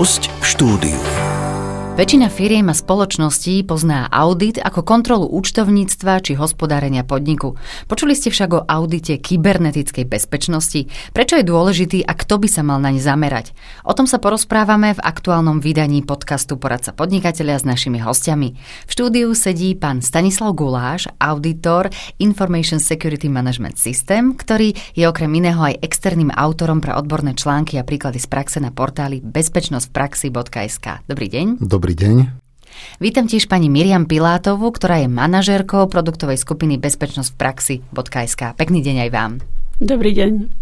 Host v štúdiu. Väčšina firiem a spoločností pozná audit ako kontrolu účtovníctva či hospodárenia podniku. Počuli ste však o audite kybernetickej bezpečnosti, prečo je dôležitý a kto by sa mal naň zamerať. O tom sa porozprávame v aktuálnom vydaní podcastu Poradca podnikateľa s našimi hostiami. V štúdiu sedí pán Stanislav Guláš, auditor Information Security Management System, ktorý je okrem iného aj externým autorom pre odborné články a príklady z praxe na portáli bezpečnosťvpraxi.sk. Dobrý deň. Dobrý Dobrý deň. Vítam tiež pani Miriam Pilátovu, ktorá je manažérkou produktovej skupiny Bezpečnosť v praxi.sk. Pekný deň aj vám. Dobrý deň.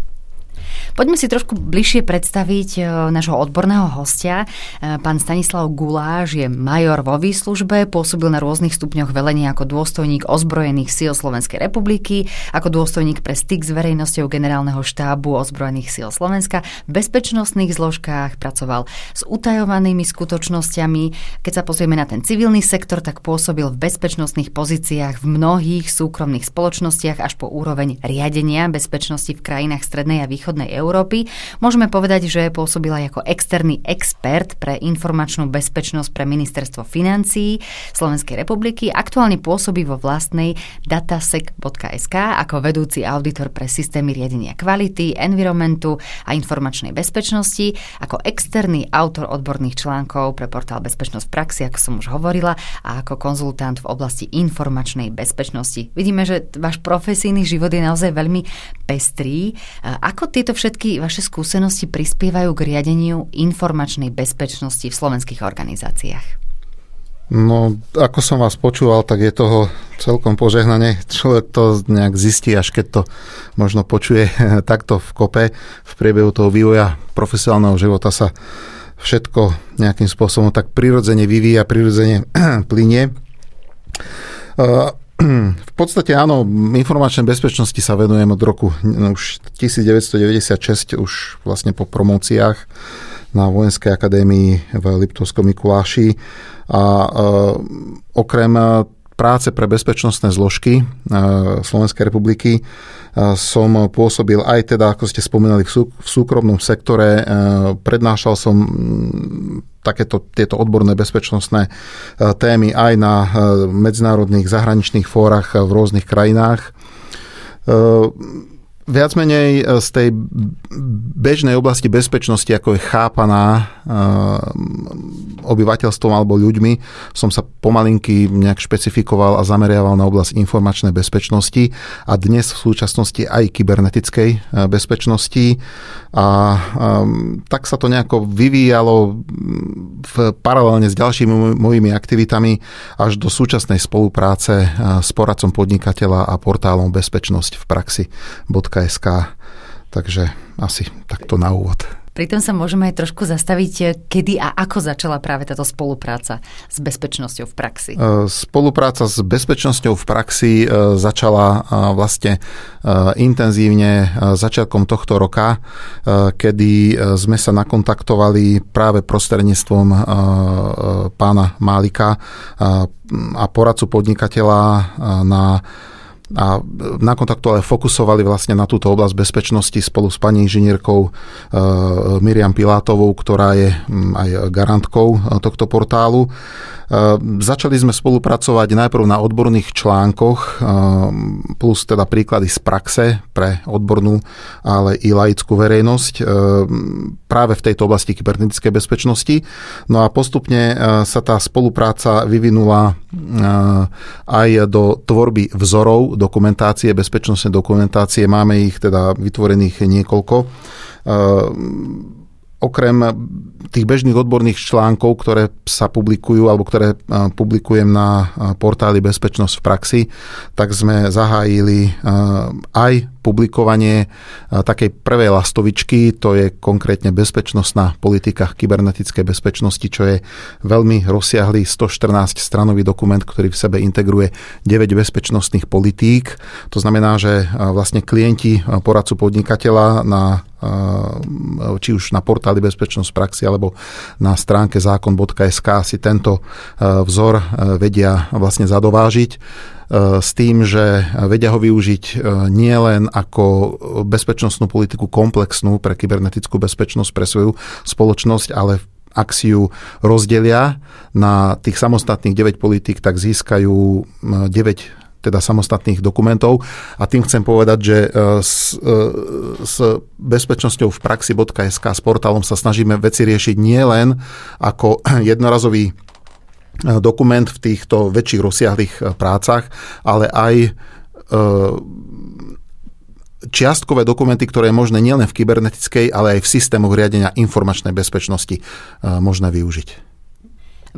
Poďme si trošku bližšie predstaviť e, nášho odborného hostia. E, pán Stanislav Guláš je major vo výslužbe, pôsobil na rôznych stupňoch velenia ako dôstojník ozbrojených síl Slovenskej republiky, ako dôstojník pre styk s verejnosťou generálneho štábu ozbrojených síl Slovenska, v bezpečnostných zložkách pracoval s utajovanými skutočnosťami. Keď sa pozrieme na ten civilný sektor, tak pôsobil v bezpečnostných pozíciách v mnohých súkromných spoločnostiach až po úroveň riadenia bezpečnosti v krajinách strednej a východnej východnej Európy. Môžeme povedať, že pôsobila ako externý expert pre informačnú bezpečnosť pre ministerstvo financií Slovenskej republiky. Aktuálne pôsobí vo vlastnej datasec.sk ako vedúci auditor pre systémy riadenia kvality, environmentu a informačnej bezpečnosti, ako externý autor odborných článkov pre portál Bezpečnosť v praxi, ako som už hovorila, a ako konzultant v oblasti informačnej bezpečnosti. Vidíme, že váš profesijný život je naozaj veľmi pestrý. Ako tieto tieto všetky vaše skúsenosti prispievajú k riadeniu informačnej bezpečnosti v slovenských organizáciách. No, ako som vás počúval, tak je toho celkom požehnanie. Človek to nejak zistí, až keď to možno počuje takto v kope. V priebehu toho vývoja profesionálneho života sa všetko nejakým spôsobom tak prirodzene vyvíja, prirodzene plinie. V podstate áno, informačnej bezpečnosti sa venujem od roku no už 1996, už vlastne po promóciách na Vojenskej akadémii v Liptovskom Mikuláši. A e, okrem práce pre bezpečnostné zložky e, Slovenskej republiky e, som pôsobil aj teda, ako ste spomínali, v súkromnom sektore. E, prednášal som takéto tieto odborné bezpečnostné témy aj na medzinárodných zahraničných fórach v rôznych krajinách viac menej e, z tej bežnej oblasti bezpečnosti, ako je chápaná e, obyvateľstvom alebo ľuďmi, som sa pomalinky nejak špecifikoval a zameriaval na oblasť informačnej bezpečnosti a dnes v súčasnosti aj kybernetickej e, bezpečnosti. A tak sa to nejako vyvíjalo v, paralelne s ďalšími mojimi aktivitami až do súčasnej spolupráce s poradcom podnikateľa a portálom bezpečnosť v praxi.com KSK. Takže asi takto na úvod. Pritom sa môžeme aj trošku zastaviť, eh, kedy a ako začala práve táto spolupráca s bezpečnosťou v praxi. Eh, spolupráca s bezpečnosťou v praxi eh, začala vlastne intenzívne začiatkom tohto roka, kedy sme sa nakontaktovali práve prostredníctvom pána Málika a poradcu podnikateľa na a na kontaktu ale fokusovali vlastne na túto oblasť bezpečnosti spolu s pani inžinierkou e, Miriam Pilátovou, ktorá je mm, aj garantkou e, tohto portálu. E, začali sme spolupracovať najprv na odborných článkoch, plus teda príklady z praxe pre odbornú, ale i laickú verejnosť práve v tejto oblasti kybernetickej bezpečnosti. No a postupne sa tá spolupráca vyvinula aj do tvorby vzorov dokumentácie, bezpečnostné dokumentácie. Máme ich teda vytvorených niekoľko e, okrem tých bežných odborných článkov, ktoré sa publikujú alebo ktoré e, publikujem na e, portáli Bezpečnosť v praxi, tak sme zahájili aj publikovanie takej prvej lastovičky, to je konkrétne bezpečnostná politika kybernetickej bezpečnosti, čo je veľmi rozsiahlý 114 stranový dokument, ktorý v sebe integruje 9 bezpečnostných politík. To znamená, že vlastne klienti poradcu podnikateľa na či už na portáli Bezpečnosť praxi alebo na stránke zákon.sk si tento vzor vedia vlastne zadovážiť Eh, s tým, že vedia ho využiť eh, nielen ako bezpečnostnú politiku komplexnú pre kybernetickú bezpečnosť, pre svoju spoločnosť, ale ak si ju rozdelia na tých samostatných 9 politík, tak získajú 9 eh, teda samostatných dokumentov. A tým chcem povedať, že s, s bezpečnosťou v praxi.sk s portálom sa snažíme veci riešiť nielen ako jednorazový Eh, dokument v týchto väčších rozsiahlých eh, prácach, ale aj eh, čiastkové dokumenty, ktoré je možné nielen v kybernetickej, ale aj v systémoch riadenia informačnej bezpečnosti možné využiť.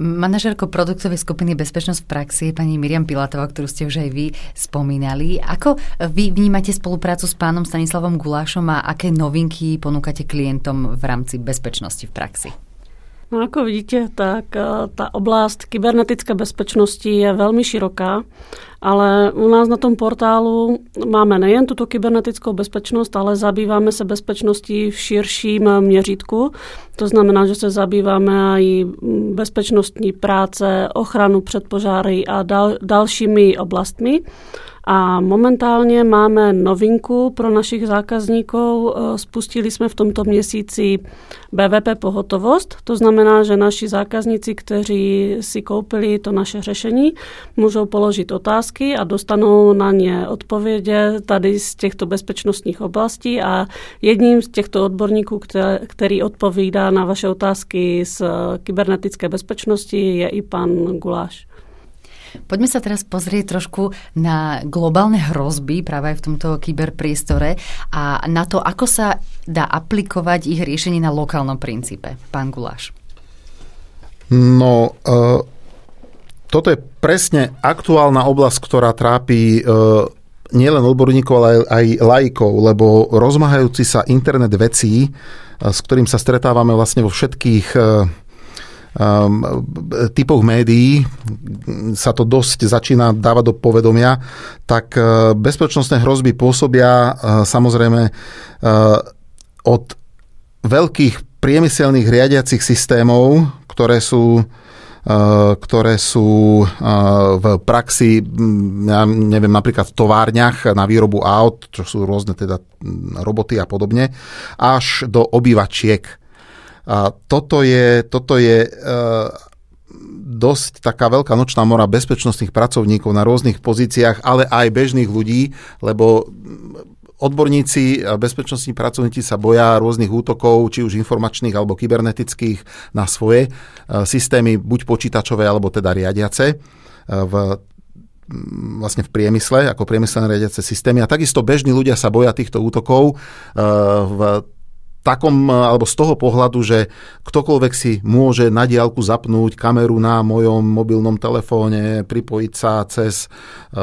Manažerko produktovej skupiny Bezpečnosť v praxi je pani Miriam Pilatová, ktorú ste už aj vy spomínali. Ako vy vnímate spoluprácu s pánom Stanislavom Gulášom a aké novinky ponúkate klientom v rámci bezpečnosti v praxi? No ako vidíte, tak e, tá oblast kybernetické bezpečnosti je veľmi široká, ale u nás na tom portálu máme nejen tuto kybernetickou bezpečnost, ale zabýváme se bezpečností v širším měřítku. To znamená, že se zabýváme aj bezpečnostní práce, ochranu před požáry a dal, dalšími oblastmi. A momentálne máme novinku pro našich zákazníkov. E, spustili sme v tomto měsíci BVP pohotovost. To znamená, že naši zákazníci, kteří si koupili to naše řešení, můžou položit otázky a dostanou na ně odpovědě tady z těchto bezpečnostních oblastí a jedním z těchto odborníků, který odpovídá na vaše otázky z e, kybernetické bezpečnosti, je i pan Guláš. Poďme sa teraz pozrieť trošku na globálne hrozby práve aj v tomto kyberpriestore a na to, ako sa dá aplikovať ich riešenie na lokálnom princípe. Pán Guláš. No, uh, toto je presne aktuálna oblasť, ktorá trápi uh, nielen odborníkov, ale aj, aj laikov, lebo rozmahajúci sa internet vecí, e, s ktorým sa stretávame vlastne vo všetkých uh, um, typoch médií sa to dosť začína dávať do povedomia, tak uh, bezpečnostné hrozby pôsobia uh, samozrejme uh, od veľkých priemyselných riadiacich systémov, ktoré sú ktoré sú v praxi, ja neviem, napríklad v továrniach na výrobu aut, čo sú rôzne teda roboty a podobne, až do obývačiek. A toto je, toto je e, dosť taká veľká nočná mora bezpečnostných pracovníkov na rôznych pozíciách, ale aj bežných ľudí, lebo mm, odborníci a bezpečnostní pracovníci sa boja rôznych útokov, či už informačných alebo kybernetických, na svoje e, systémy, buď počítačové alebo teda riadiace e, v mm, vlastne v priemysle, ako priemyselné riadiace systémy. A takisto bežní ľudia sa boja týchto útokov v takom, e, alebo z toho pohľadu, že ktokoľvek si môže na diálku zapnúť kameru na mojom mobilnom telefóne, pripojiť sa cez, e,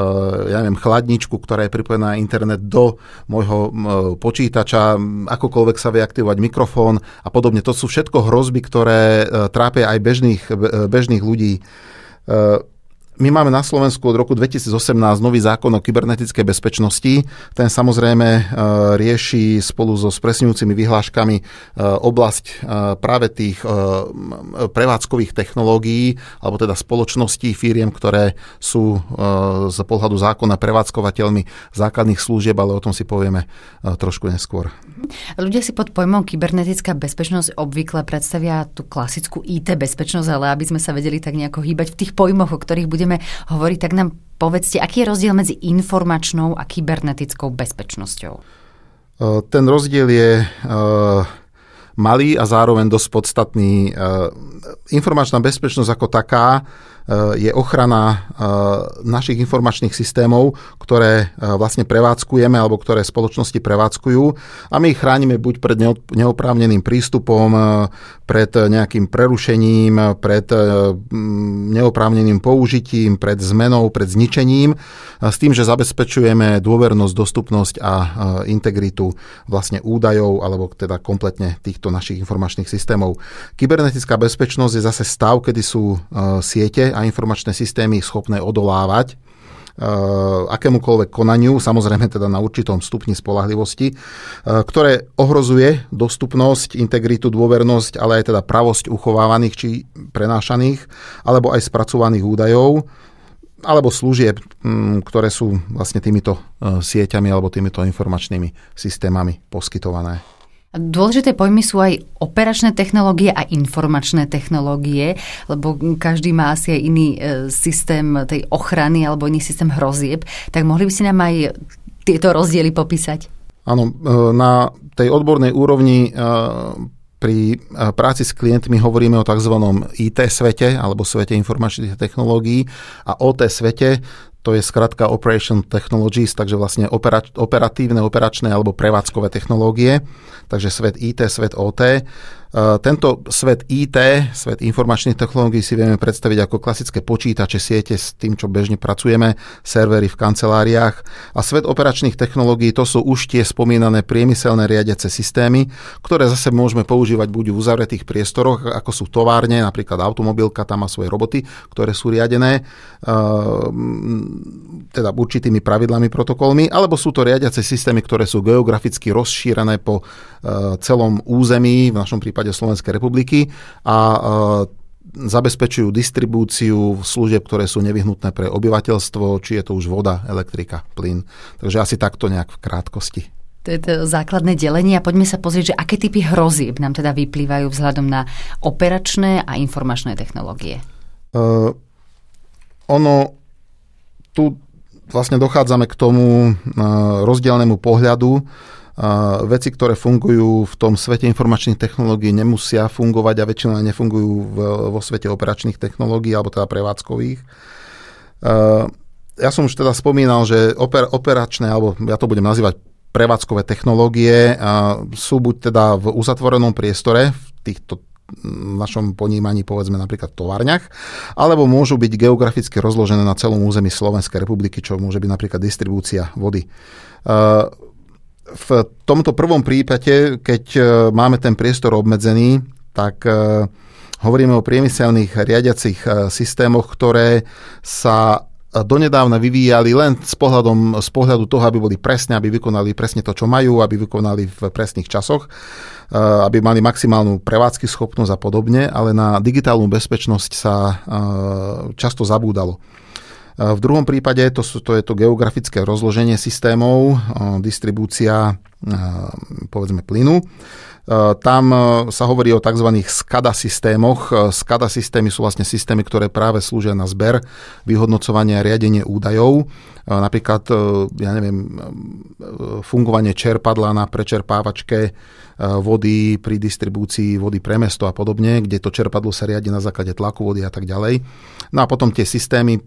ja neviem, chladničku, ktorá je pripojená na internet do môjho e, počítača, akokoľvek sa vie aktivovať mikrofón a podobne. To sú všetko hrozby, ktoré trápia aj bežných, bežných ľudí my máme na Slovensku od roku 2018 nový zákon o kybernetickej bezpečnosti. Ten samozrejme e, rieši spolu so spresňujúcimi vyhláškami e, oblasť e, práve tých prevádzkových technológií, alebo teda spoločností firiem, ktoré sú z pohľadu zákona prevádzkovateľmi základných služieb, ale o tom si povieme trošku neskôr. Ľudia si pod pojmom kybernetická bezpečnosť obvykle predstavia tú klasickú IT bezpečnosť, ale aby sme sa vedeli tak nejako hýbať v tých pojmoch, o ktorých budeme budeme hovoriť, tak nám povedzte, aký je rozdiel medzi informačnou a kybernetickou bezpečnosťou? E, ten rozdiel je e, malý a zároveň dosť podstatný. E, informačná bezpečnosť ako taká Eh, je ochrana eh, našich informačných systémov, ktoré eh, vlastne prevádzkujeme alebo ktoré spoločnosti prevádzkujú a my ich chránime buď pred neoprávneným prístupom, pred nejakým prerušením, pred mm, neoprávneným použitím, pred zmenou, pred zničením, s tým, že zabezpečujeme dôvernosť, dostupnosť a integritu vlastne údajov alebo teda kompletne týchto našich informačných systémov. Kybernetická bezpečnosť je zase stav, kedy sú siete a informačné systémy schopné odolávať eh, akémukoľvek konaniu, samozrejme teda na určitom stupni spolahlivosti, eh, ktoré ohrozuje dostupnosť, integritu, dôvernosť, ale aj teda pravosť uchovávaných či prenášaných, alebo aj spracovaných údajov, alebo služieb, mm, ktoré sú vlastne týmito eh, sieťami alebo týmito informačnými systémami poskytované. Dôležité pojmy sú aj operačné technológie a informačné technológie, lebo každý má asi aj iný e, systém tej ochrany alebo iný systém hrozieb. Tak mohli by si nám aj tieto rozdiely popísať? Áno, e, na tej odbornej úrovni e, pri práci s klientmi hovoríme o tzv. IT svete alebo svete informačných technológií a o té svete to je skratka Operation Technologies, takže vlastne opera, operatívne, operačné alebo prevádzkové technológie, takže svet IT, svet OT. Eh, tento svet IT, svet informačných technológií si vieme predstaviť ako klasické počítače, siete s tým, čo bežne pracujeme, servery v kanceláriách a svet operačných technológií to sú už tie spomínané priemyselné riadiace systémy, ktoré zase môžeme používať buď v uzavretých priestoroch, ako sú továrne, napríklad automobilka, tam má svoje roboty, ktoré sú riadené eh, teda určitými pravidlami, protokolmi, alebo sú to riadiace systémy, ktoré sú geograficky rozšírené po eh, celom území, v našom prípade prípade Slovenskej republiky a e, zabezpečujú distribúciu služieb, ktoré sú nevyhnutné pre obyvateľstvo, či je to už voda, elektrika, plyn. Takže asi takto nejak v krátkosti. To je to základné delenie a poďme sa pozrieť, že aké typy hrozieb nám teda vyplývajú vzhľadom na operačné a informačné technológie. Uh, ono, tu vlastne dochádzame k tomu uh, rozdielnemu pohľadu, veci, ktoré fungujú v tom svete informačných technológií, nemusia fungovať a väčšina nefungujú vo svete operačných technológií alebo teda prevádzkových. Ja som už teda spomínal, že oper, operačné, alebo ja to budem nazývať prevádzkové technológie, sú buď teda v uzatvorenom priestore, v týchto v našom ponímaní povedzme napríklad v továrniach, alebo môžu byť geograficky rozložené na celom území Slovenskej republiky, čo môže byť napríklad distribúcia vody v tomto prvom prípade, keď e, máme ten priestor obmedzený, tak e, hovoríme o priemyselných riadiacich e, systémoch, ktoré sa donedávna vyvíjali len s, pohľadom, z pohľadu toho, aby boli presne, aby vykonali presne to, čo majú, aby vykonali v presných časoch, aby mali maximálnu prevádzky schopnosť a podobne, ale na digitálnu bezpečnosť sa často zabúdalo. Eh, v druhom prípade to, sú, to je to geografické rozloženie systémov, eh, distribúcia eh, povedzme plynu. Tam sa hovorí o tzv. SCADA systémoch. SCADA systémy sú vlastne systémy, ktoré práve slúžia na zber, vyhodnocovanie a riadenie údajov. Napríklad, ja neviem, fungovanie čerpadla na prečerpávačke vody pri distribúcii vody pre mesto a podobne, kde to čerpadlo sa riadi na základe tlaku vody a tak ďalej. No a potom tie systémy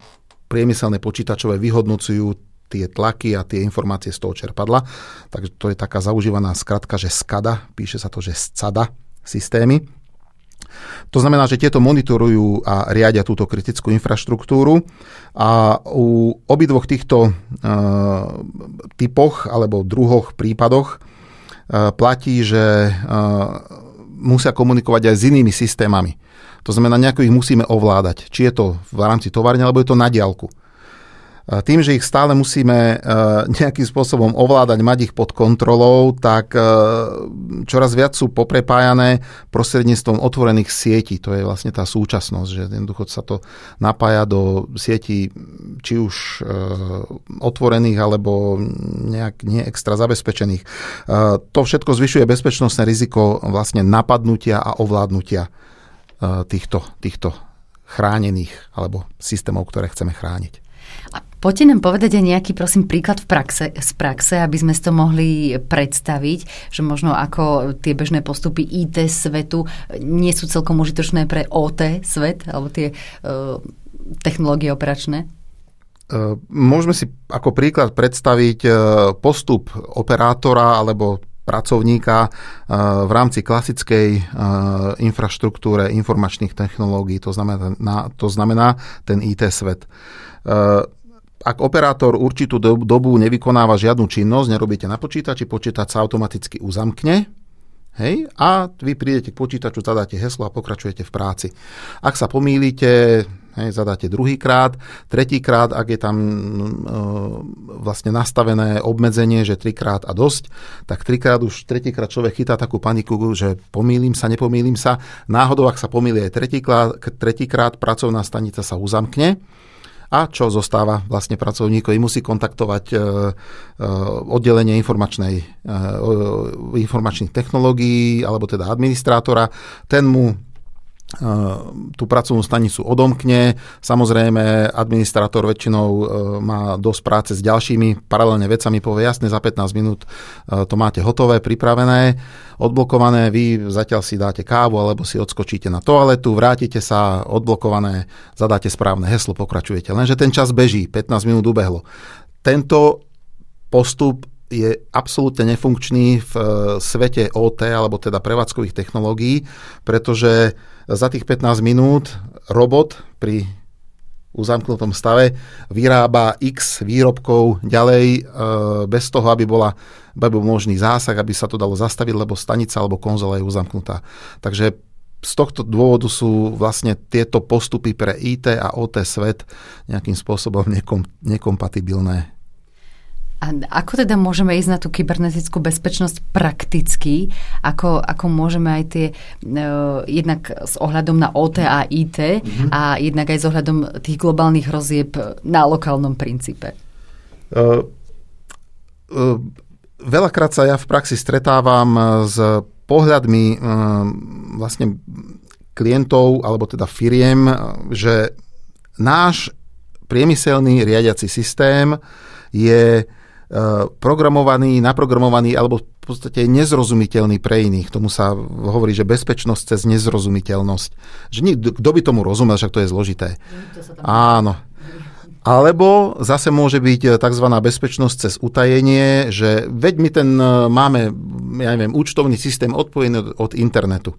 priemyselné počítačové vyhodnocujú tie tlaky a tie informácie z toho čerpadla. Takže to je taká zaužívaná skratka, že SCADA, píše sa to, že SCADA systémy. To znamená, že tieto monitorujú a riadia túto kritickú infraštruktúru a u obidvoch týchto e, typoch alebo druhoch prípadoch e, platí, že e, musia komunikovať aj s inými systémami. To znamená, nejako ich musíme ovládať. Či je to v rámci továrne, alebo je to na diálku. Tým, že ich stále musíme e, nejakým spôsobom ovládať, mať ich pod kontrolou, tak e, čoraz viac sú poprepájané prostredníctvom otvorených sietí. To je vlastne tá súčasnosť, že jednoducho sa to napája do sietí či už e, otvorených alebo nejak neextra zabezpečených. To všetko zvyšuje bezpečnostné riziko vlastne napadnutia a ovládnutia E, týchto, týchto chránených alebo systémov, ktoré chceme chrániť. A poďte nám povedať aj nejaký, prosím, príklad v praxe, z praxe, aby sme si to mohli predstaviť, že možno ako tie bežné postupy IT svetu nie sú celkom užitočné pre OT svet, alebo tie e, technológie operačné? E, môžeme si ako príklad predstaviť e, postup operátora alebo pracovníka eh, v rámci klasickej eh, infraštruktúre informačných technológií, to znamená, to znamená ten IT svet eh, ak operátor určitú dobu nevykonáva žiadnu činnosť, nerobíte na počítači, počítač sa automaticky uzamkne, Hej? A vy prídete k počítaču, zadáte heslo a pokračujete v práci. Ak sa pomýlite, Hej, zadáte druhýkrát, tretíkrát, ak je tam e, vlastne nastavené obmedzenie, že trikrát a dosť, tak trikrát už tretíkrát človek chytá takú paniku, že pomýlim sa, nepomýlim sa. Náhodou, ak sa pomýli aj tretíkrát, tretíkrát pracovná stanica sa uzamkne a čo zostáva vlastne pracovníkovi. Musí kontaktovať e, e, oddelenie informačnej, e, informačných technológií alebo teda administrátora. Ten mu Ehm, tú pracovnú stanicu odomkne. Samozrejme, administrátor väčšinou ehm, má dosť práce s ďalšími paralelne vecami, povie jasne, za 15 minút ehm, to máte hotové, pripravené, odblokované, vy zatiaľ si dáte kávu alebo si odskočíte na toaletu, vrátite sa, odblokované, zadáte správne heslo, pokračujete. Lenže ten čas beží, 15 minút ubehlo. Tento postup je absolútne nefunkčný v e, svete OT, alebo teda prevádzkových technológií, pretože za tých 15 minút robot pri uzamknutom stave vyrába x výrobkov ďalej e, bez toho, aby bola aby bol možný zásah, aby sa to dalo zastaviť, lebo stanica alebo konzola je uzamknutá. Takže z tohto dôvodu sú vlastne tieto postupy pre IT a OT svet nejakým spôsobom nekom, nekompatibilné. A ako teda môžeme ísť na tú kybernetickú bezpečnosť prakticky? Ako, ako môžeme aj tie, uh, jednak s ohľadom na OT a IT mm-hmm. a jednak aj s ohľadom tých globálnych rozieb na lokálnom princípe? Uh, uh, veľakrát sa ja v praxi stretávam s pohľadmi uh, vlastne klientov alebo teda firiem, že náš priemyselný riadiaci systém je uh, E, programovaný, naprogramovaný alebo v podstate nezrozumiteľný pre iných. Tomu sa hovorí, že bezpečnosť cez nezrozumiteľnosť. Že nikto, kto by tomu rozumel, však to je zložité. Áno. Alebo zase môže byť e, tzv. bezpečnosť cez utajenie, že veď my ten e, máme, ja neviem, účtovný systém odpojený od internetu.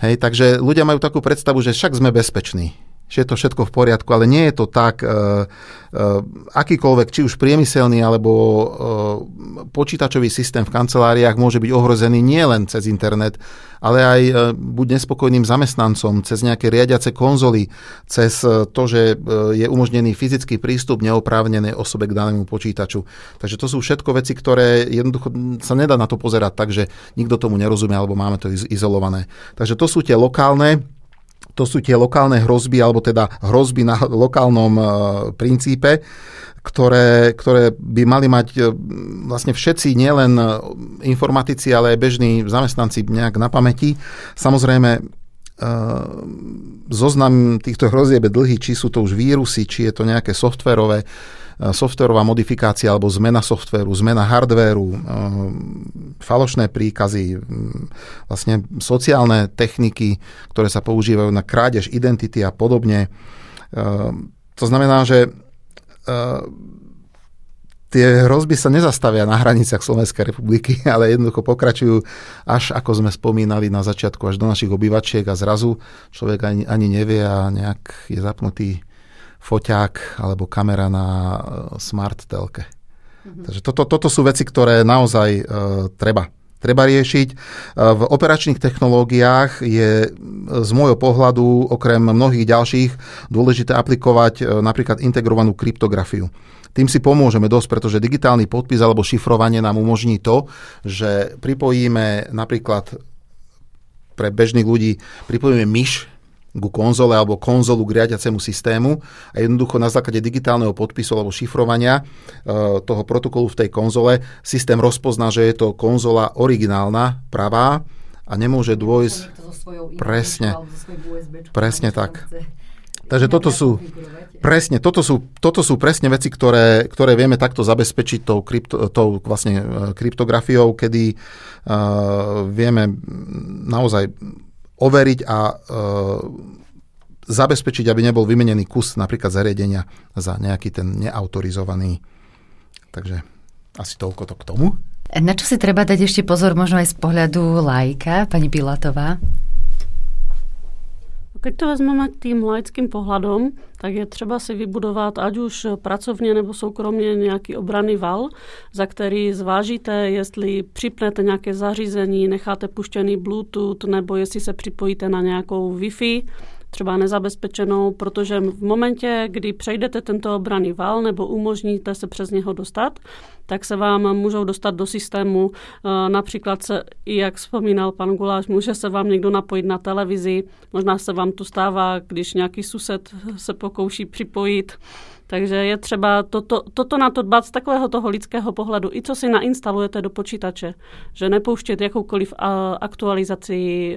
Hej, takže ľudia majú takú predstavu, že však sme bezpeční že je to všetko v poriadku, ale nie je to tak, e, e, akýkoľvek, či už priemyselný alebo e, počítačový systém v kanceláriách môže byť ohrozený nielen cez internet, ale aj e, buď nespokojným zamestnancom, cez nejaké riadiace konzoly, cez e, to, že e, je umožnený fyzický prístup neoprávnenej osobe k danému počítaču. Takže to sú všetko veci, ktoré jednoducho sa nedá na to pozerať tak, že nikto tomu nerozumie alebo máme to izolované. Takže to sú tie lokálne to sú tie lokálne hrozby, alebo teda hrozby na lokálnom e, princípe, ktoré, ktoré by mali mať e, vlastne všetci, nielen informatici, ale aj bežní zamestnanci nejak na pamäti. Samozrejme, e, zoznam týchto hrozieb je dlhý, či sú to už vírusy, či je to nejaké softverové E, softverová modifikácia alebo zmena softvéru, zmena hardvéru, e, falošné príkazy, vlastne sociálne techniky, ktoré sa používajú na krádež identity a podobne. E, to znamená, že tie hrozby sa nezastavia na hraniciach Slovenskej republiky, ale jednoducho pokračujú až ako sme spomínali na začiatku, až do našich obyvačiek a zrazu človek ani, ani nevie a nejak je zapnutý foťák alebo kamera na e, smart telke. Mm-hmm. Takže toto, toto sú veci, ktoré naozaj uh, treba treba riešiť. E, v operačných technológiách je z môjho pohľadu okrem mnohých ďalších dôležité aplikovať napríklad integrovanú kryptografiu. Tým si pomôžeme dosť, pretože digitálny podpis alebo šifrovanie nám umožní to, že pripojíme napríklad pre bežných ľudí pripojíme myš ku konzole alebo konzolu k riadiacemu systému a jednoducho na základe digitálneho podpisu alebo šifrovania e, toho protokolu v tej konzole systém rozpozná, že je to konzola originálna, pravá a nemôže dôjsť... presne, presne tak. Takže toto sú, presne, toto sú, toto sú presne veci, ktoré, ktoré vieme takto zabezpečiť tou, krypto, tou vlastne e, kryptografiou, kedy uh, vieme naozaj overiť a e, zabezpečiť, aby nebol vymenený kus napríklad zariadenia za nejaký ten neautorizovaný. Takže asi toľko to k tomu. Na čo si treba dať ešte pozor možno aj z pohľadu lajka, pani Pilatová? Keď to vezmeme tým laickým pohľadom, tak je třeba si vybudovat ať už pracovně nebo soukromne nějaký obrany val, za který zvážíte, jestli připnete nějaké zařízení, necháte puštěný Bluetooth nebo jestli se připojíte na nějakou Wi-Fi třeba nezabezpečenou, protože v momentě, kdy přejdete tento obraný val nebo umožníte se přes něho dostat, tak se vám můžou dostat do systému. E, například, se, jak vzpomínal pan Guláš, může se vám někdo napojit na televizi, možná se vám to stává, když nějaký sused se pokouší připojit Takže je třeba toto, toto na to dbát z takového toho lidského pohledu, i co si nainstalujete do počítače, že nepouštět jakoukoliv aktualizaci, e,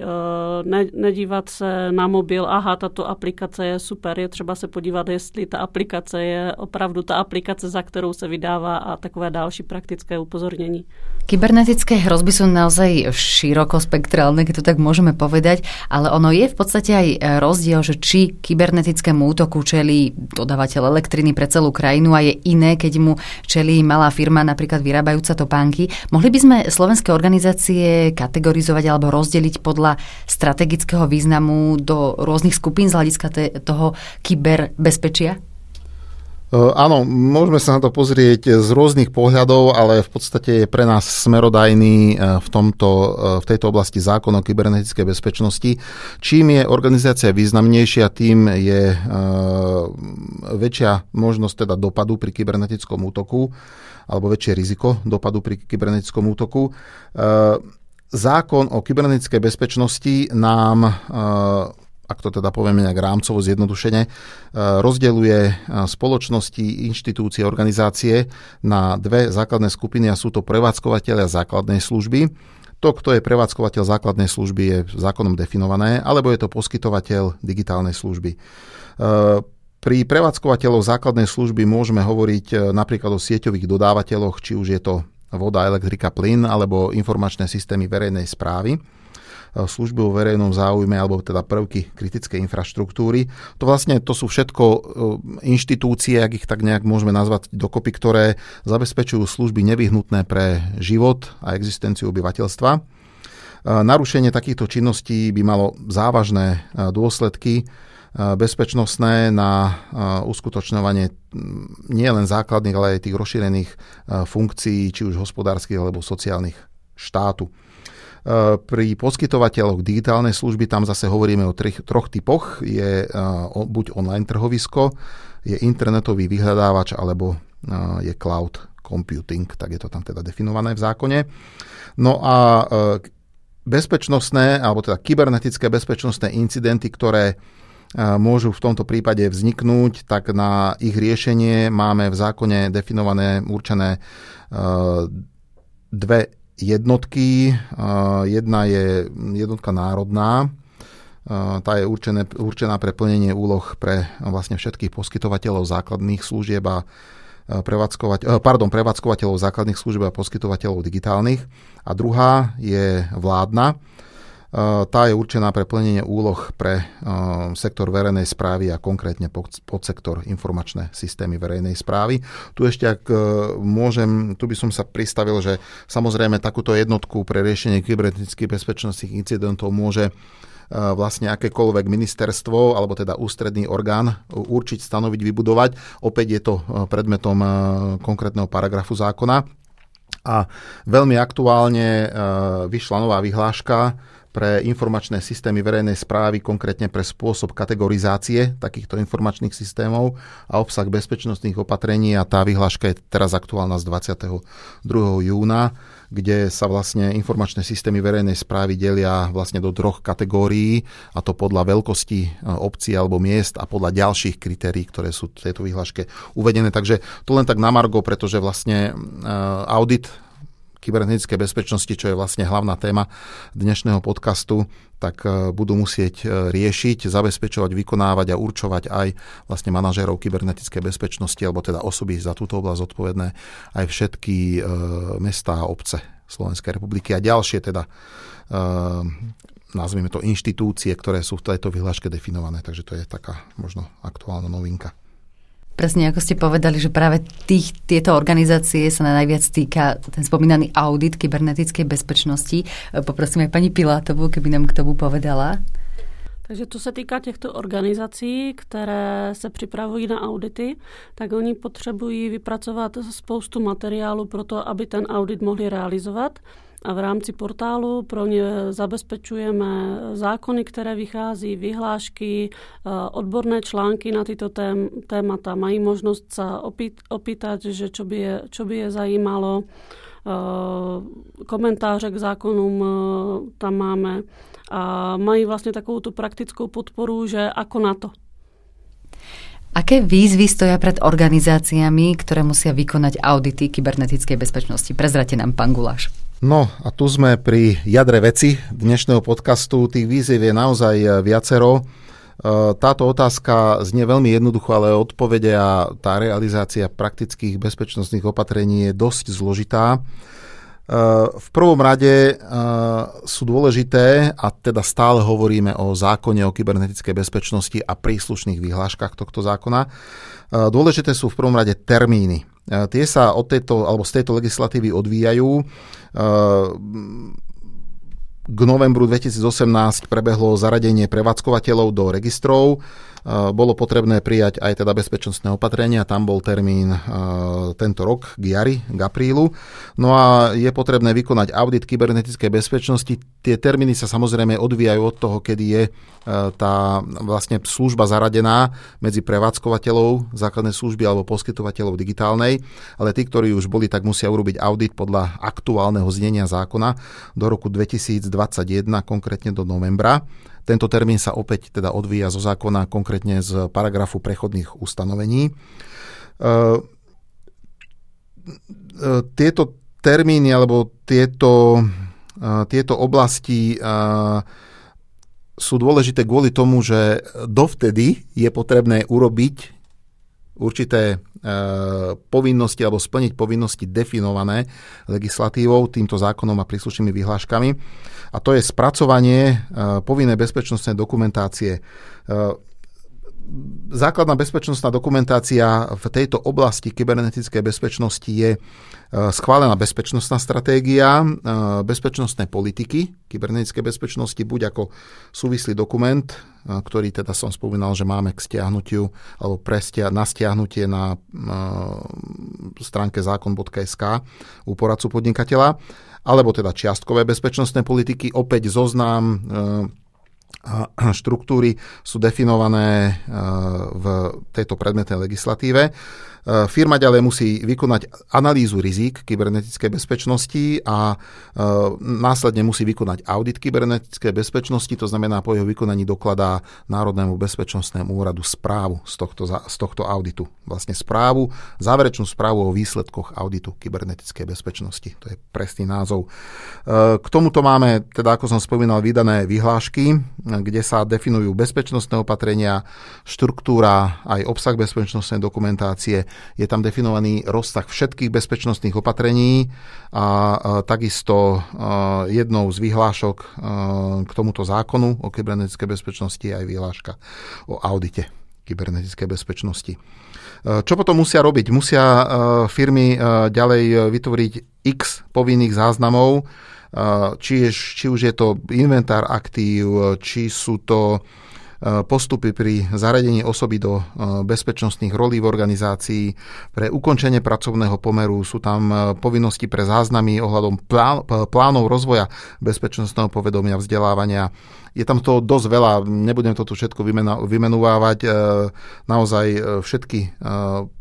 ne, nedívat se na mobil, aha, tato aplikace je super, je třeba se podívat, jestli ta aplikace je opravdu ta aplikace, za kterou se vydává a takové další praktické upozornění. Kybernetické hrozby sú naozaj širokospektrálne, keď to tak môžeme povedať, ale ono je v podstate aj e, rozdiel, že či kybernetickému útoku čelí dodávateľ elektriny, elektriny pre celú krajinu a je iné, keď mu čelí malá firma, napríklad vyrábajúca topánky. Mohli by sme slovenské organizácie kategorizovať alebo rozdeliť podľa strategického významu do rôznych skupín z hľadiska toho kyberbezpečia? Eh, áno, môžeme sa na to pozrieť eh, z rôznych pohľadov, ale v podstate je pre nás smerodajný eh, v, tomto, v tejto oblasti zákon o kybernetickej bezpečnosti. Čím je organizácia významnejšia, tým je väčšia možnosť teda dopadu pri kybernetickom útoku alebo väčšie riziko dopadu pri kybernetickom útoku. Zákon o kybernetickej bezpečnosti nám ak to teda povieme nejak rámcovo zjednodušene, e, rozdeľuje e, spoločnosti, inštitúcie, organizácie na dve základné skupiny a sú to prevádzkovateľia základnej služby. To, kto je prevádzkovateľ základnej služby, je zákonom definované, alebo je to poskytovateľ digitálnej služby. E, pri prevádzkovateľov základnej služby môžeme hovoriť napríklad o sieťových dodávateľoch, či už je to voda, elektrika, plyn alebo informačné systémy verejnej správy služby o verejnom záujme alebo teda prvky kritickej infraštruktúry. To vlastne to sú všetko e, inštitúcie, ak ich tak nejak môžeme nazvať dokopy, ktoré zabezpečujú služby nevyhnutné pre život a existenciu obyvateľstva. E, narušenie takýchto činností by malo závažné e, dôsledky bezpečnostné na uskutočňovanie nielen základných, ale aj tých rozšírených funkcií, či už hospodárskych alebo sociálnych štátu. Pri poskytovateľoch digitálnej služby tam zase hovoríme o trech, troch typoch. Je e, buď online trhovisko, je internetový vyhľadávač alebo e, je cloud computing, tak je to tam teda definované v zákone. No a e, bezpečnostné, alebo teda kybernetické bezpečnostné incidenty, ktoré môžu v tomto prípade vzniknúť, tak na ich riešenie máme v zákone definované, určené dve jednotky. Jedna je jednotka národná, tá je určené, určená pre plnenie úloh pre vlastne všetkých poskytovateľov základných služieb a prevádzkovať, e, pardon, prevádzkovateľov základných služieb a poskytovateľov digitálnych. A druhá je vládna, tá je určená pre plnenie úloh pre sektor verejnej správy a konkrétne podsektor informačné systémy verejnej správy. Tu ešte, ak môžem, tu by som sa pristavil, že samozrejme takúto jednotku pre riešenie kybernetických bezpečnostných incidentov môže vlastne akékoľvek ministerstvo alebo teda ústredný orgán určiť, stanoviť, vybudovať. Opäť je to predmetom konkrétneho paragrafu zákona. A veľmi aktuálne vyšla nová vyhláška, pre informačné systémy verejnej správy, konkrétne pre spôsob kategorizácie takýchto informačných systémov a obsah bezpečnostných opatrení a tá vyhláška je teraz aktuálna z 22. júna, kde sa vlastne informačné systémy verejnej správy delia vlastne do troch kategórií a to podľa veľkosti e, obcí alebo miest a podľa ďalších kritérií, ktoré sú v tejto vyhláške uvedené. Takže to len tak na margo, pretože vlastne e, audit kybernetické bezpečnosti, čo je vlastne hlavná téma dnešného podcastu, tak e, budú musieť e, riešiť, zabezpečovať, vykonávať a určovať aj vlastne manažérov kybernetickej bezpečnosti, alebo teda osoby za túto oblasť zodpovedné, aj všetky e, mestá a obce Slovenskej republiky a ďalšie teda nazvime to inštitúcie, ktoré sú v tejto vyhláške definované, takže to je taká možno aktuálna novinka presne ako ste povedali, že práve tých, tieto organizácie sa na najviac týka ten spomínaný audit kybernetickej bezpečnosti. Poprosím aj pani Pilátovú, keby nám k tomu povedala. Takže co se týká těchto organizací, které se připravují na audity, tak oni potřebují vypracovat spoustu materiálu pro to, aby ten audit mohli realizovat. A v rámci portálu pro ně zabezpečujeme zákony, které vychází, vyhlášky, e, odborné články na tyto tém, témata. Mají možnost se opýt, opýtať, že čo by je, čo by je zajímalo. E, komentáře k zákonům e, tam máme. A mají vlastně takovou tu praktickou podporu, že ako na to. Aké výzvy stoja pred organizáciami, ktoré musia vykonať audity kybernetickej bezpečnosti? Prezrate nám, pán Guláš. No a tu sme pri jadre veci dnešného podcastu. Tých výziev je naozaj e, viacero. E, táto otázka znie veľmi jednoducho, ale odpovede a tá realizácia praktických bezpečnostných opatrení je dosť zložitá. Eh, v prvom rade eh, sú dôležité, a teda stále hovoríme o zákone o kybernetickej bezpečnosti a príslušných vyhláškach tohto zákona, eh, dôležité sú v prvom rade termíny. Tie sa od tejto, alebo z tejto legislatívy odvíjajú. K novembru 2018 prebehlo zaradenie prevádzkovateľov do registrov. Eh, bolo potrebné prijať aj teda bezpečnostné opatrenia, tam bol termín eh, tento rok k jari, k aprílu. No a je potrebné vykonať audit kybernetickej bezpečnosti. Tie termíny sa samozrejme odvíjajú od toho, kedy je eh, tá vlastne služba zaradená medzi prevádzkovateľov základnej služby alebo poskytovateľov digitálnej, ale tí, ktorí už boli, tak musia urobiť audit podľa aktuálneho znenia zákona do roku 2021, konkrétne do novembra. Tento termín sa opäť teda odvíja zo zákona konkrétne konkrétne z paragrafu prechodných ustanovení. E, e, tieto termíny alebo tieto, e, tieto oblasti sú dôležité kvôli tomu, že dovtedy je potrebné urobiť určité povinnosti alebo splniť povinnosti definované legislatívou, týmto zákonom a príslušnými vyhláškami. A to je spracovanie povinnej bezpečnostnej dokumentácie základná bezpečnostná dokumentácia v tejto oblasti kybernetickej bezpečnosti je e, schválená bezpečnostná stratégia, e, bezpečnostné politiky kybernetickej bezpečnosti, buď ako súvislý dokument, e, ktorý teda som spomínal, že máme k stiahnutiu alebo prestia, na stiahnutie na stránke zákon.sk u poradcu podnikateľa, alebo teda čiastkové bezpečnostné politiky, opäť zoznam štruktúry sú definované e, v tejto predmetnej legislatíve. E, firma ďalej musí vykonať analýzu rizik kybernetickej bezpečnosti a e, následne musí vykonať audit kybernetickej bezpečnosti, to znamená po jeho vykonaní dokladá Národnému bezpečnostnému úradu správu z tohto, z tohto auditu. Vlastne správu, záverečnú správu o výsledkoch auditu kybernetickej bezpečnosti. To je presný názov. E, k tomuto máme, teda ako som spomínal, vydané vyhlášky, kde sa definujú bezpečnostné opatrenia, štruktúra, aj obsah bezpečnostnej dokumentácie, je tam definovaný rozsah všetkých bezpečnostných opatrení a takisto jednou z vyhlášok k tomuto zákonu o kybernetickej bezpečnosti je aj vyhláška o audite kybernetickej bezpečnosti. E, čo potom musia robiť? Musia e, firmy e, ďalej vytvoriť x povinných záznamov, či, je, či už je to inventár aktív, či sú to postupy pri zaradení osoby do e, bezpečnostných rolí v organizácii, pre ukončenie pracovného pomeru, sú tam e, povinnosti pre záznamy ohľadom plánov rozvoja bezpečnostného povedomia, vzdelávania. Je tam toho dosť veľa, nebudem to tu všetko vymenovávať. E, naozaj všetky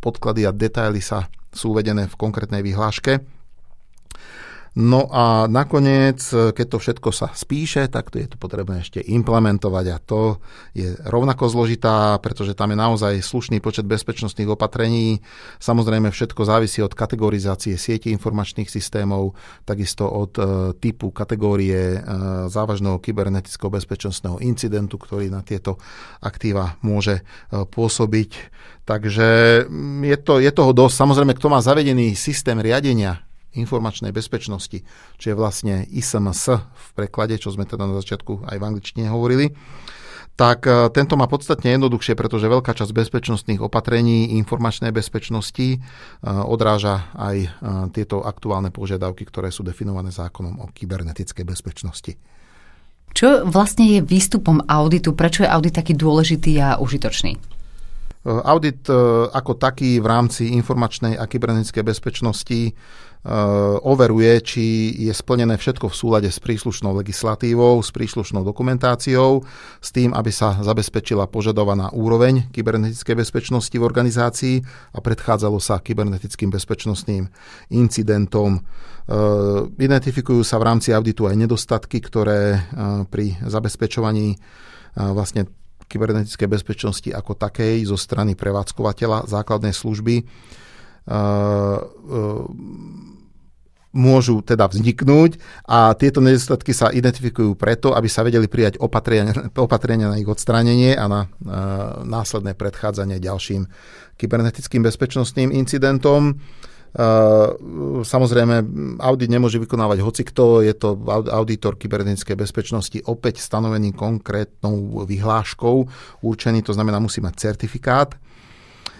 podklady a detaily sa sú uvedené v konkrétnej vyhláške. No a nakoniec, keď to všetko sa spíše, tak to je to potrebné ešte implementovať a to je rovnako zložitá, pretože tam je naozaj slušný počet bezpečnostných opatrení. Samozrejme všetko závisí od kategorizácie siete informačných systémov, takisto od e, typu kategórie e, závažného kybernetického bezpečnostného incidentu, ktorý na tieto aktíva môže e, pôsobiť. Takže mm, je, to, je toho dosť. Samozrejme, kto má zavedený systém riadenia informačnej bezpečnosti, čo je vlastne ISMS v preklade, čo sme teda na začiatku aj v angličtine hovorili tak e, tento má podstatne jednoduchšie, pretože veľká časť bezpečnostných opatrení informačnej bezpečnosti e, odráža aj e, tieto aktuálne požiadavky, ktoré sú definované zákonom o kybernetickej bezpečnosti. Čo vlastne je výstupom auditu? Prečo je audit taký dôležitý a užitočný? Eh, audit eh, ako taký v rámci informačnej a kybernetickej bezpečnosti eh, overuje, či je splnené všetko v súlade s príslušnou legislatívou, s príslušnou dokumentáciou, s tým, aby sa zabezpečila požadovaná úroveň kybernetickej bezpečnosti v organizácii a predchádzalo sa kybernetickým bezpečnostným incidentom. Identifikujú sa v rámci auditu aj nedostatky, ktoré pri zabezpečovaní vlastne kybernetickej bezpečnosti ako takej zo strany prevádzkovateľa základnej služby e, e, môžu teda vzniknúť a tieto nedostatky sa identifikujú preto, aby sa vedeli prijať opatrenia, opatrenia na ich odstránenie a na e, následné predchádzanie ďalším kybernetickým bezpečnostným incidentom. Ehm, samozrejme, audit nemôže vykonávať hocikto, je to auditor kybernetickej bezpečnosti opäť stanovený konkrétnou vyhláškou, určený, to znamená musí mať certifikát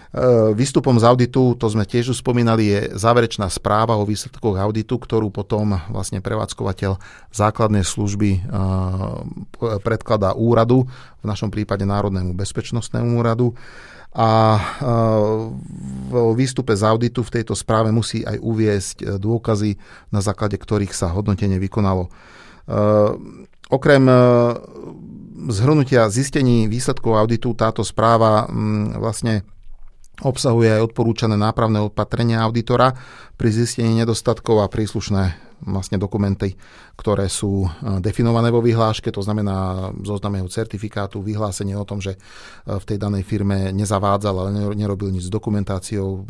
E, výstupom z auditu, to sme tiež už spomínali, je záverečná správa o výsledkoch auditu, ktorú potom vlastne prevádzkovateľ základnej služby e, predkladá úradu, v našom prípade Národnému bezpečnostnému úradu. A e, v výstupe z auditu v tejto správe musí aj uviesť dôkazy, na základe ktorých sa hodnotenie vykonalo. Okrem zhrnutia zistení výsledkov auditu táto správa vlastne Obsahuje aj odporúčané nápravné opatrenia auditora pri zistení nedostatkov a príslušné vlastne dokumenty, ktoré sú e, definované vo vyhláške, to znamená zoznam jeho certifikátu, vyhlásenie o tom, že e, v tej danej firme nezavádzal, ale nerobil nič s dokumentáciou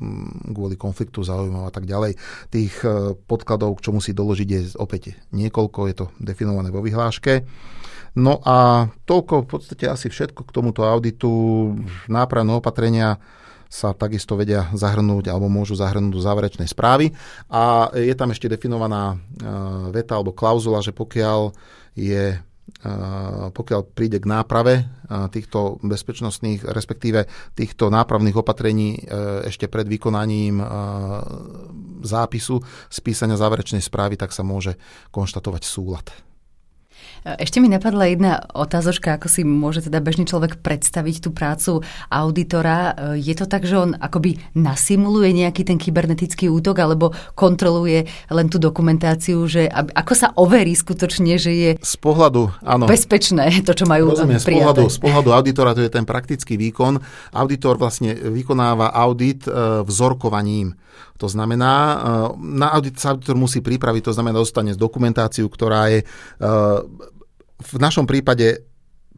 kvôli konfliktu záujmov a tak ďalej. Tých e, podkladov, čo musí doložiť, je opäť niekoľko, je to definované vo vyhláške. No a toľko v podstate asi všetko k tomuto auditu, nápravné opatrenia, sa takisto vedia zahrnúť alebo môžu zahrnúť do záverečnej správy. A je tam ešte definovaná e, veta alebo klauzula, že pokiaľ je e, pokiaľ príde k náprave e, týchto bezpečnostných, respektíve týchto nápravných opatrení ešte pred vykonaním zápisu spísania záverečnej správy, tak sa môže konštatovať súlad. E, ešte mi napadla jedna otázočka, ako si môže teda bežný človek predstaviť tú prácu auditora. E, je to tak, že on akoby nasimuluje nejaký ten kybernetický útok alebo kontroluje len tú dokumentáciu, že ako sa overí skutočne, že je z pohľadu, áno. bezpečné to, čo majú Rozumiem, z pohľadu, z pohľadu auditora to je ten praktický výkon. Auditor vlastne vykonáva audit e, vzorkovaním. To znamená, e, na audit sa auditor musí pripraviť, to znamená, dostane dokumentáciu, ktorá je e, v našom prípade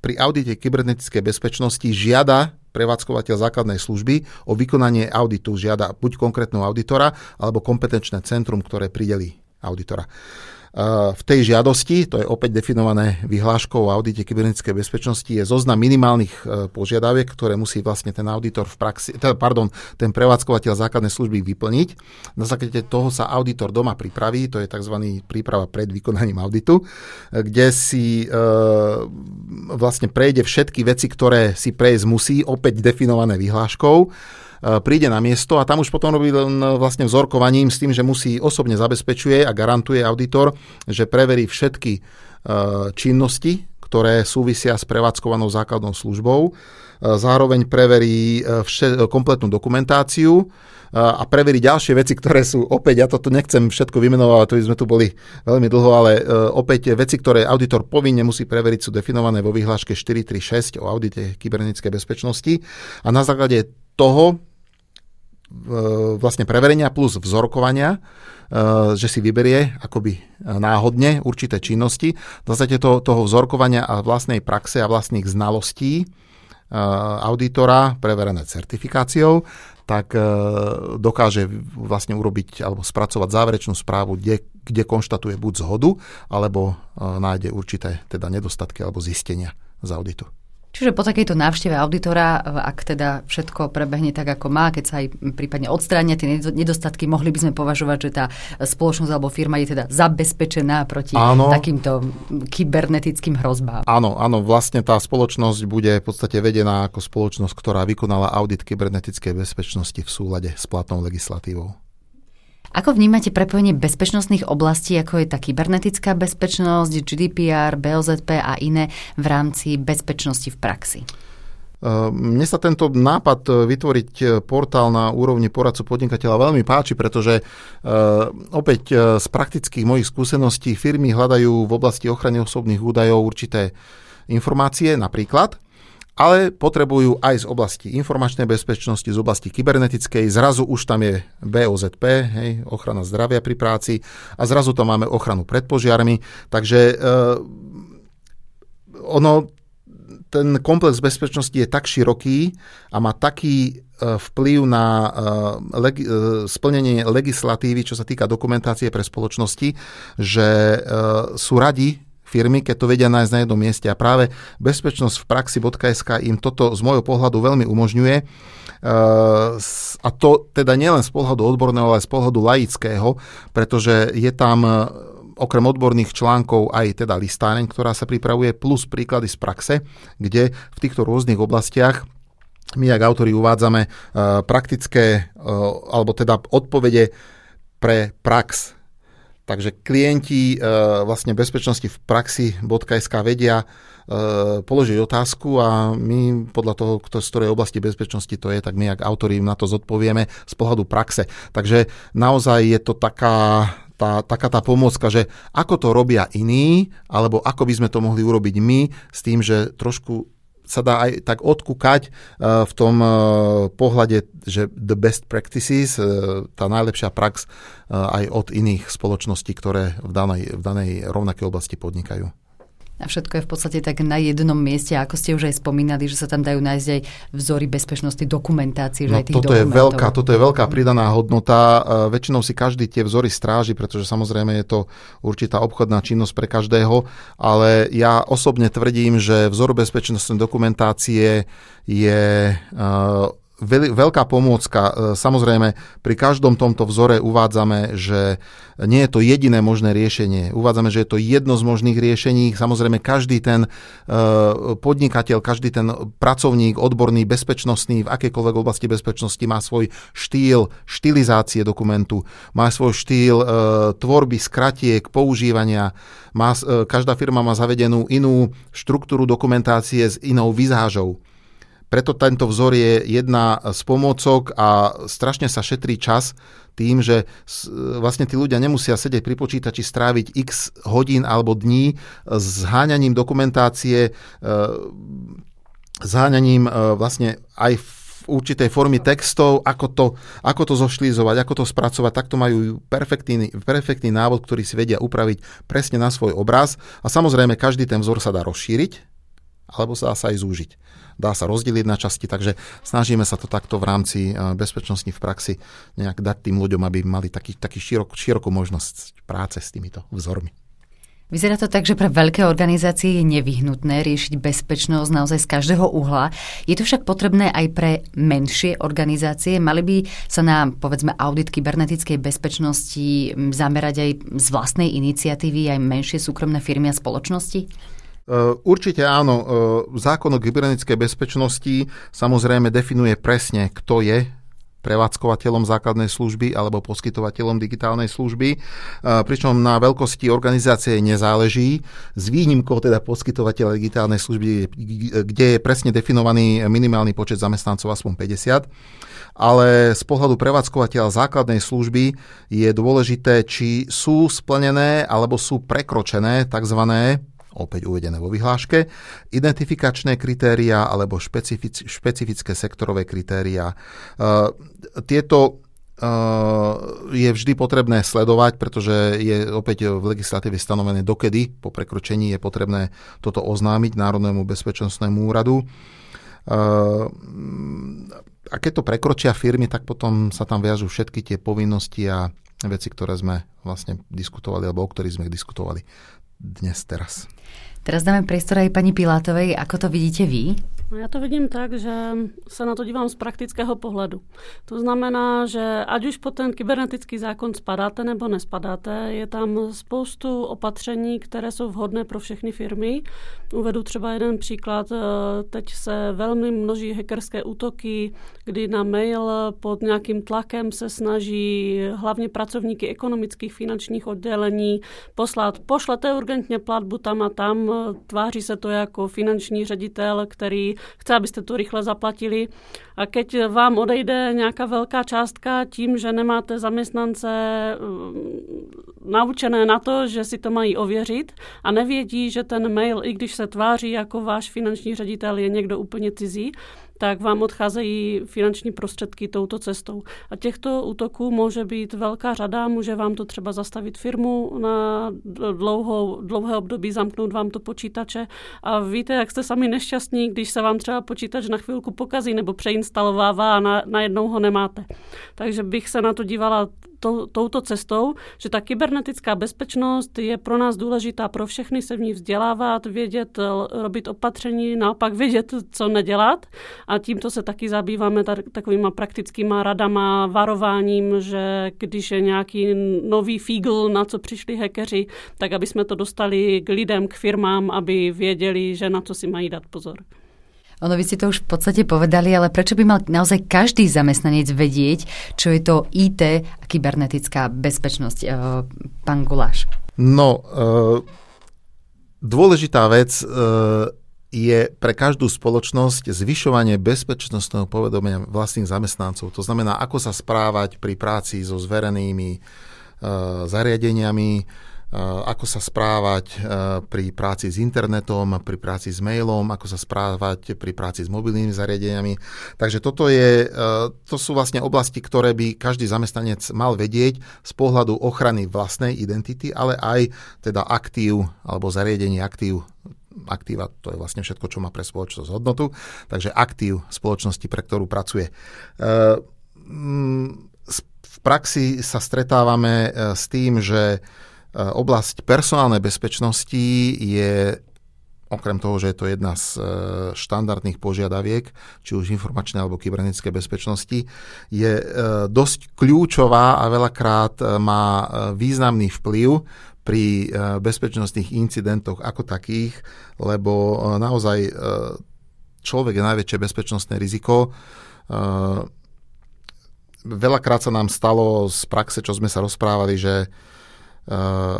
pri audite kybernetickej bezpečnosti žiada prevádzkovateľ základnej služby o vykonanie auditu žiada buď konkrétneho auditora alebo kompetenčné centrum, ktoré prideli auditora. E, v tej žiadosti, to je opäť definované vyhláškou o audite kybernetickej bezpečnosti, je zoznam minimálnych e, požiadaviek, ktoré musí vlastne ten auditor v praxi, teda, pardon, ten prevádzkovateľ základnej služby vyplniť. Na základe toho sa auditor doma pripraví, to je tzv. príprava pred vykonaním auditu, e, kde si e, vlastne prejde všetky veci, ktoré si prejsť musí, opäť definované vyhláškou E, príde na miesto a tam už potom robí len e, vlastne vzorkovaním s tým, že musí osobne zabezpečuje a garantuje auditor, že preverí všetky e, činnosti, ktoré súvisia s prevádzkovanou základnou službou. Zároveň preverí kompletnú dokumentáciu a preverí ďalšie veci, ktoré sú opäť, ja toto nechcem všetko vymenovať, to by sme tu boli veľmi dlho, ale opäť veci, ktoré auditor povinne musí preveriť, sú definované vo vyhláške 436 o audite kybernetickej bezpečnosti a na základe toho vlastne preverenia plus vzorkovania, e, že si vyberie akoby e, náhodne určité činnosti. V zásade to, toho vzorkovania a vlastnej praxe a vlastných znalostí e, auditora, preverené certifikáciou, tak dokáže vlastne urobiť alebo spracovať záverečnú správu, kde, kde konštatuje buď zhodu, alebo nájde určité teda nedostatky alebo zistenia z auditu. Čiže po takejto návšteve auditora, ak teda všetko prebehne tak, ako má, keď sa aj prípadne odstránia tie nedostatky, mohli by sme považovať, že tá spoločnosť alebo firma je teda zabezpečená proti áno, takýmto kybernetickým hrozbám. Áno, áno, vlastne tá spoločnosť bude v podstate vedená ako spoločnosť, ktorá vykonala audit kybernetickej bezpečnosti v súlade s platnou legislatívou. Ako vnímate prepojenie bezpečnostných oblastí, ako je tá kybernetická bezpečnosť, GDPR, BOZP a iné v rámci bezpečnosti v praxi? Ehm, mne sa tento nápad e, vytvoriť e, portál na úrovni poradcu podnikateľa veľmi páči, pretože e, opäť z praktických mojich skúseností firmy hľadajú v oblasti ochrany osobných údajov určité informácie napríklad ale potrebujú aj z oblasti informačnej bezpečnosti, z oblasti kybernetickej, zrazu už tam je BOZP, hej, ochrana zdravia pri práci a zrazu tam máme ochranu pred požiarmi, takže uh, ono, ten komplex bezpečnosti je tak široký a má taký eh, vplyv na eh, splnenie legislatívy, čo sa týka dokumentácie pre spoločnosti, že sú radi, firmy, keď to vedia nájsť na jednom mieste. A práve bezpečnosť v praxi.sk im toto z môjho pohľadu veľmi umožňuje. E, a to teda nielen z pohľadu odborného, ale aj z pohľadu laického, pretože je tam e, okrem odborných článkov aj teda listáreň, ktorá sa pripravuje, plus príklady z praxe, kde v týchto rôznych oblastiach my, ak autori, uvádzame e, praktické alebo teda odpovede pre prax Takže klienti e, vlastne bezpečnosti v praxi.sk vedia e, položiť otázku a my podľa toho, z ktorej oblasti bezpečnosti to je, tak my ak autori na to zodpovieme z pohľadu praxe. Takže naozaj je to taká, tá, taká tá pomocka, že ako to robia iní, alebo ako by sme to mohli urobiť my s tým, že trošku sa dá aj tak odkúkať e, v tom e, pohľade, že the best practices, e, tá najlepšia prax aj od iných spoločností, ktoré v danej, v danej rovnakej oblasti podnikajú a všetko je v podstate tak na jednom mieste, ako ste už aj spomínali, že sa tam dajú nájsť aj vzory bezpečnosti, dokumentácie. No, aj tých toto, je veľká, toto je veľká pridaná hodnota. E, väčšinou si každý tie vzory stráži, pretože samozrejme je to určitá obchodná činnosť pre každého, ale ja osobne tvrdím, že vzor bezpečnostnej dokumentácie je uh, veľká pomôcka. E, samozrejme, pri každom tomto vzore uvádzame, že nie je to jediné možné riešenie. Uvádzame, že je to jedno z možných riešení. Samozrejme, každý ten e, podnikateľ, každý ten pracovník, odborný, bezpečnostný, v akékoľvek oblasti bezpečnosti má svoj štýl štilizácie dokumentu, má svoj štýl e, tvorby, skratiek, používania. Má, každá firma má zavedenú inú štruktúru dokumentácie s inou vizážou. Preto tento vzor je jedna z pomôcok a strašne sa šetrí čas tým, že vlastne tí ľudia nemusia sedieť pri počítači, stráviť x hodín alebo dní s háňaním dokumentácie, e, háňaním e, vlastne aj v určitej formy textov, ako to, ako to zošlízovať, ako to spracovať, takto majú perfektný, perfektný návod, ktorý si vedia upraviť presne na svoj obraz. A samozrejme, každý ten vzor sa dá rozšíriť, alebo sa dá sa aj zúžiť dá sa rozdeliť na časti, takže snažíme sa to takto v rámci eh, bezpečnosti v praxi nejak dať tým ľuďom, aby mali taký, taký širok, širokú možnosť práce s týmito vzormi. Vyzerá to tak, že pre veľké organizácie je nevyhnutné riešiť bezpečnosť naozaj z každého uhla. Je to však potrebné aj pre menšie organizácie. Mali by sa na, povedzme, audit kybernetickej bezpečnosti hm, zamerať aj z vlastnej iniciatívy aj menšie súkromné firmy a spoločnosti? Eh, určite áno. Eh, zákon o kybernetickej bezpečnosti samozrejme definuje presne, kto je prevádzkovateľom základnej služby alebo poskytovateľom digitálnej služby, eh, pričom na veľkosti organizácie nezáleží, s výnimkou teda poskytovateľa digitálnej služby, kde je presne definovaný minimálny počet zamestnancov aspoň 50 ale z pohľadu prevádzkovateľa základnej služby je dôležité, či sú splnené alebo sú prekročené tzv opäť uvedené vo vyhláške, identifikačné kritéria alebo špecific, špecifické sektorové kritéria. E, tieto e, je vždy potrebné sledovať, pretože je opäť v legislatíve stanovené, dokedy po prekročení je potrebné toto oznámiť Národnému bezpečnostnému úradu. E, a keď to prekročia firmy, tak potom sa tam viažú všetky tie povinnosti a veci, ktoré sme vlastne diskutovali, alebo o ktorých sme diskutovali dnes, teraz. Teraz dáme priestor aj pani Pilátovej. Ako to vidíte vy? No ja to vidím tak, že se na to dívám z praktického pohledu. To znamená, že ať už pod ten kybernetický zákon spadáte nebo nespadáte, je tam spoustu opatření, které jsou vhodné pro všechny firmy. Uvedu třeba jeden příklad. Eh, teď se velmi množí hackerské útoky, kdy na mail pod nějakým tlakem se snaží hlavně pracovníky ekonomických finančních oddělení poslat, pošlete urgentně platbu tam a tam, eh, tváří se to jako finanční ředitel, který chce, abyste tu rychle zaplatili. A keď vám odejde nějaká velká částka tím, že nemáte zaměstnance mm, naučené na to, že si to mají ověřit a nevědí, že ten mail, i když se tváří jako váš finanční ředitel, je někdo úplně cizí, tak vám odcházejí finanční prostředky touto cestou. A těchto útoků může být velká řada, může vám to třeba zastavit firmu na dlouhou, dlouhé období, zamknout vám to počítače a víte, jak jste sami nešťastní, když se vám třeba počítač na chvilku pokazí nebo přeinstalovává a na, najednou ho nemáte. Takže bych se na to dívala to, touto cestou, že ta kybernetická bezpečnost je pro nás důležitá pro všechny se v ní vzdělávat, vědět, eh, robit opatření, naopak vědět, co nedělat. A tímto se taky zabýváme takovýma praktickýma radama, varováním, že když je nějaký nový fígl, na co přišli hekeři, tak aby jsme to dostali k lidem, k firmám, aby věděli, že na co si mají dát pozor. Ono by ste to už v podstate povedali, ale prečo by mal naozaj každý zamestnanec vedieť, čo je to IT a kybernetická bezpečnosť? Eh, pán Guláš. No, eh, dôležitá vec eh, je pre každú spoločnosť zvyšovanie bezpečnostného povedomia vlastných zamestnancov. To znamená, ako sa správať pri práci so zverenými zariadeniami, Eh, ako sa správať eh, pri práci s internetom, pri práci s mailom, ako sa správať pri práci s mobilnými zariadeniami. Takže toto je, eh, to sú vlastne oblasti, ktoré by každý zamestnanec mal vedieť z pohľadu ochrany vlastnej identity, ale aj teda aktív alebo zariadení aktív aktíva, to je vlastne všetko, čo má pre spoločnosť hodnotu, takže aktív spoločnosti, pre ktorú pracuje. Mm, v praxi sa stretávame s tým, že Eh, Oblasť personálnej bezpečnosti je okrem toho, že je to jedna z eh, štandardných požiadaviek, či už informačnej alebo kybernetickej bezpečnosti, je eh, dosť kľúčová a veľakrát má významný vplyv pri bezpečnostných incidentoch ako takých, lebo naozaj človek je najväčšie bezpečnostné riziko. Veľakrát sa nám stalo z praxe, čo sme sa rozprávali, že Eh,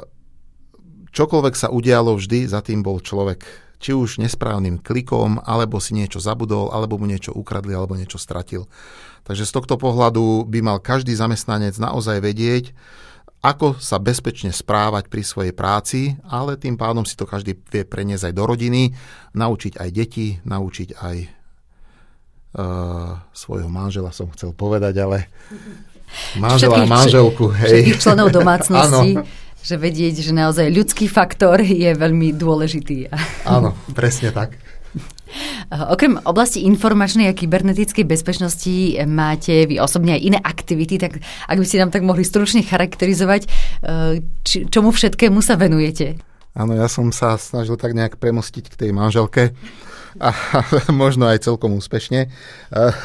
čokoľvek sa udialo, vždy za tým bol človek či už nesprávnym klikom, alebo si niečo zabudol, alebo mu niečo ukradli, alebo niečo stratil. Takže z tohto pohľadu by mal každý zamestnanec naozaj vedieť, ako sa bezpečne správať pri svojej práci, ale tým pádom si to každý vie preniesť aj do rodiny, naučiť aj deti, naučiť aj uh, svojho manžela, som chcel povedať, ale Manžel a manželku, hej. Všetkých členov domácnosti. že vedieť, že naozaj ľudský faktor je veľmi dôležitý. Áno, presne tak. Eh, okrem oblasti informačnej a kybernetickej bezpečnosti eh, máte vy osobne aj iné aktivity, tak ak by ste nám tak mohli stručne charakterizovať, eh, či, čomu všetkému sa venujete? Áno, ja som sa snažil tak nejak premostiť k tej manželke a možno aj celkom úspešne.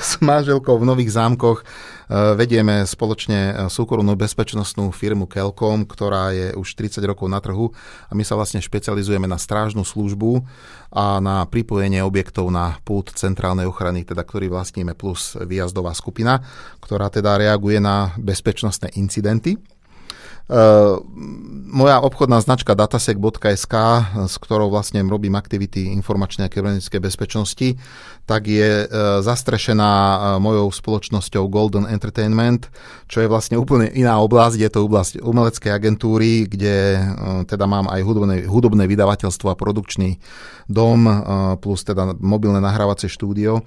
S manželkou v Nových zámkoch Eh, vedieme spoločne eh, súkromnú bezpečnostnú firmu Kelkom, ktorá je už 30 rokov na trhu a my sa vlastne špecializujeme na strážnu službu a na pripojenie objektov na pút centrálnej ochrany, teda ktorý vlastníme plus výjazdová skupina, ktorá teda reaguje na bezpečnostné incidenty Ehm, moja obchodná značka datasec.sk, s ktorou vlastne robím aktivity informačnej a kybernetickej bezpečnosti, tak je e, zastrešená e, mojou spoločnosťou Golden Entertainment, čo je vlastne úplne iná oblasť, je to oblasť umeleckej agentúry, kde e, teda mám aj hudobné, hudobné vydavateľstvo a produkčný dom, plus teda mobilné nahrávacie štúdio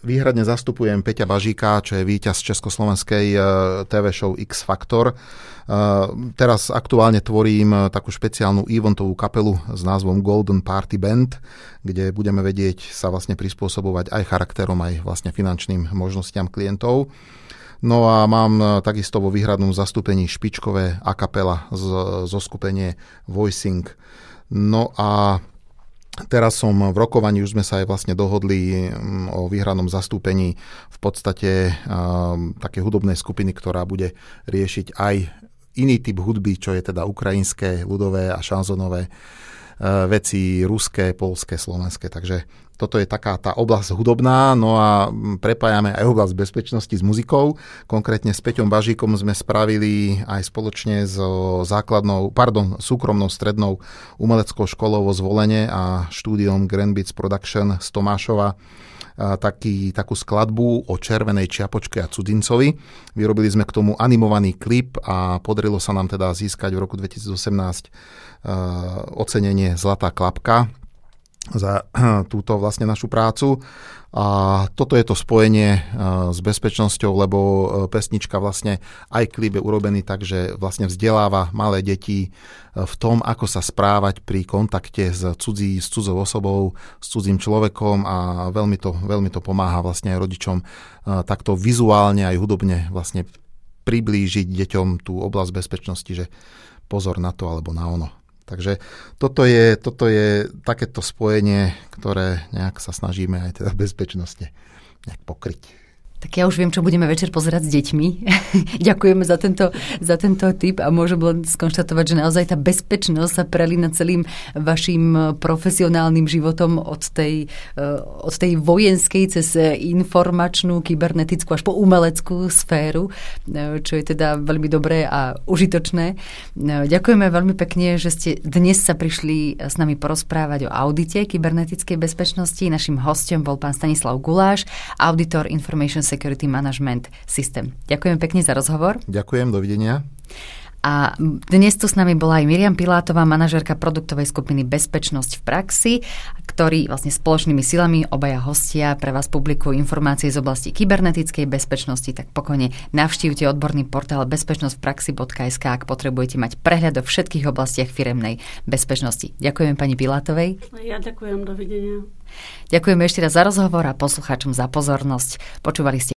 Výhradne zastupujem Peťa Bažíka, čo je víťaz československej e, TV show X Factor. E, teraz aktuálne tvorím e, takú špeciálnu eventovú kapelu s názvom Golden Party Band, kde budeme vedieť sa vlastne prispôsobovať aj charakterom, aj vlastne finančným možnostiam klientov. No a mám takisto vo výhradnom zastúpení špičkové a kapela zo skupenie Voicing. No a Teraz som v rokovaní, už sme sa aj vlastne dohodli mm, o výhradnom zastúpení v podstate um, také hudobnej skupiny, ktorá bude riešiť aj iný typ hudby, čo je teda ukrajinské, ľudové a šanzonové e, veci ruské, polské, slovenské. Takže toto je taká tá oblasť hudobná, no a mm, prepájame aj oblasť bezpečnosti s muzikou. Konkrétne s Peťom Bažíkom sme spravili aj spoločne so základnou, pardon, súkromnou strednou umeleckou školou vo zvolenie a štúdiom Grand Beats Production z Tomášova taký, takú skladbu o červenej čiapočke a cudzincovi. Vyrobili sme k tomu animovaný klip a podarilo sa nám teda získať v roku 2018 uh, ocenenie Zlatá klapka za túto vlastne našu prácu. A toto je to spojenie eh, s bezpečnosťou, lebo eh, pesnička vlastne aj klip je urobený tak, že vlastne vzdeláva malé deti eh, v tom, ako sa správať pri kontakte s, cudzí, s cudzou osobou, s cudzím človekom a veľmi to, veľmi to pomáha vlastne aj rodičom takto vizuálne aj hudobne vlastne priblížiť deťom tú oblasť bezpečnosti, že pozor na to alebo na ono. Takže toto je, toto je takéto spojenie, ktoré nejak sa snažíme aj teda bezpečnostne nejak pokryť. Tak ja už viem, čo budeme večer pozerať s deťmi. Ďakujeme za tento, za tento tip a môžem len skonštatovať, že naozaj tá bezpečnosť sa prelína celým vašim profesionálnym životom od tej, eh, od tej vojenskej cez informačnú, kybernetickú až po umeleckú sféru, eh, čo je teda veľmi dobré a užitočné. Eh, ďakujeme veľmi pekne, že ste dnes sa prišli s nami porozprávať o audite kybernetickej bezpečnosti. Našim hostom bol pán Stanislav Guláš, auditor Information Security Management System. Ďakujem pekne za rozhovor. Ďakujem, dovidenia. A dnes tu s nami bola aj Miriam Pilátová, manažérka produktovej skupiny Bezpečnosť v praxi, ktorý vlastne spoločnými silami obaja hostia pre vás publikujú informácie z oblasti kybernetickej bezpečnosti, tak pokojne navštívte odborný portál bezpečnosťvpraxi.sk, ak potrebujete mať prehľad o všetkých oblastiach firemnej bezpečnosti. Ďakujem pani Pilátovej. Ja ďakujem, dovidenia. Ďakujem ešte raz za rozhovor a poslucháčom za pozornosť. Počúvali ste